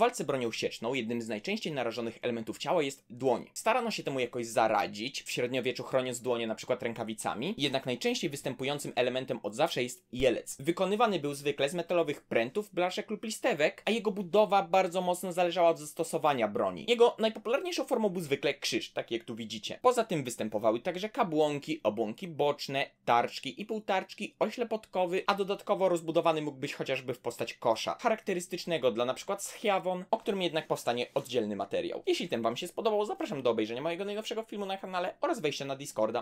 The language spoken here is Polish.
walce bronią sieczną jednym z najczęściej narażonych elementów ciała jest dłoń. Starano się temu jakoś zaradzić, w średniowieczu chroniąc dłonie np. rękawicami, jednak najczęściej występującym elementem od zawsze jest jelec. Wykonywany był zwykle z metalowych prętów, blaszek lub listewek, a jego budowa bardzo mocno zależała od zastosowania broni. Jego najpopularniejszą formą był zwykle krzyż, tak jak tu widzicie. Poza tym występowały także kabłonki, obłąki boczne, tarczki i półtarczki, ośle podkowy, a dodatkowo rozbudowany mógł być chociażby w postać kosza, charakterystycznego dla np. schiawo, o którym jednak powstanie oddzielny materiał. Jeśli ten Wam się spodobał, zapraszam do obejrzenia mojego najnowszego filmu na kanale oraz wejścia na Discorda.